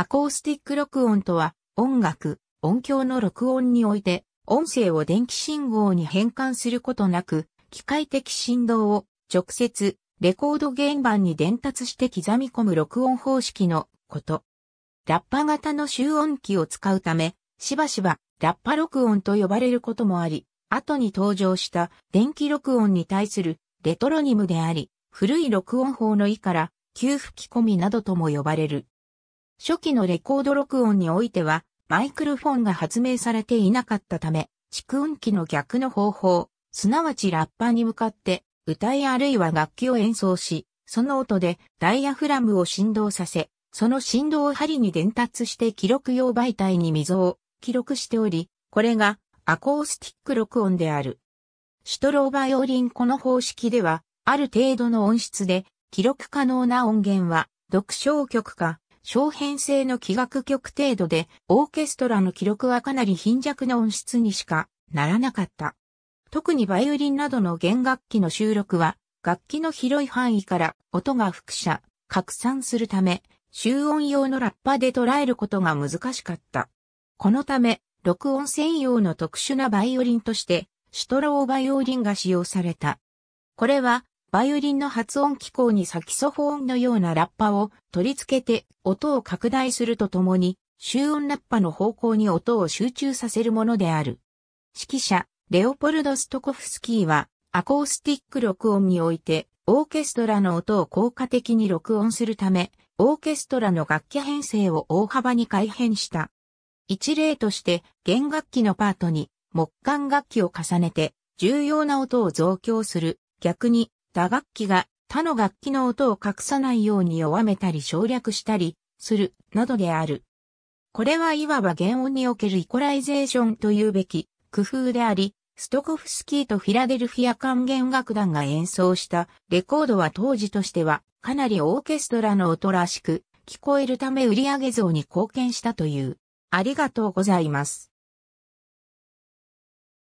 アコースティック録音とは、音楽、音響の録音において、音声を電気信号に変換することなく、機械的振動を直接レコード原盤に伝達して刻み込む録音方式のこと。ラッパ型の集音機を使うため、しばしばラッパ録音と呼ばれることもあり、後に登場した電気録音に対するレトロニムであり、古い録音法の意から、給付機込みなどとも呼ばれる。初期のレコード録音においては、マイクロフォンが発明されていなかったため、蓄音機の逆の方法、すなわちラッパに向かって、歌いあるいは楽器を演奏し、その音でダイヤフラムを振動させ、その振動を針に伝達して記録用媒体に溝を記録しており、これがアコースティック録音である。シトローバイオリンこの方式では、ある程度の音質で記録可能な音源は、読唱曲か小編成の器楽曲程度で、オーケストラの記録はかなり貧弱な音質にしかならなかった。特にバイオリンなどの弦楽器の収録は、楽器の広い範囲から音が複写、拡散するため、集音用のラッパで捉えることが難しかった。このため、録音専用の特殊なバイオリンとして、シュトローバイオリンが使用された。これは、バイオリンの発音機構にサキソフォンのようなラッパを取り付けて音を拡大するとともに、集音ラッパの方向に音を集中させるものである。指揮者、レオポルド・ストコフスキーは、アコースティック録音において、オーケストラの音を効果的に録音するため、オーケストラの楽器編成を大幅に改変した。一例として、弦楽器のパートに木管楽器を重ねて、重要な音を増強する。逆に、打楽器が他の楽器の音を隠さないように弱めたり省略したりするなどである。これはいわば原音におけるイコライゼーションというべき工夫であり、ストコフスキーとフィラデルフィア管弦楽団が演奏したレコードは当時としてはかなりオーケストラの音らしく聞こえるため売上増に貢献したという。ありがとうございます。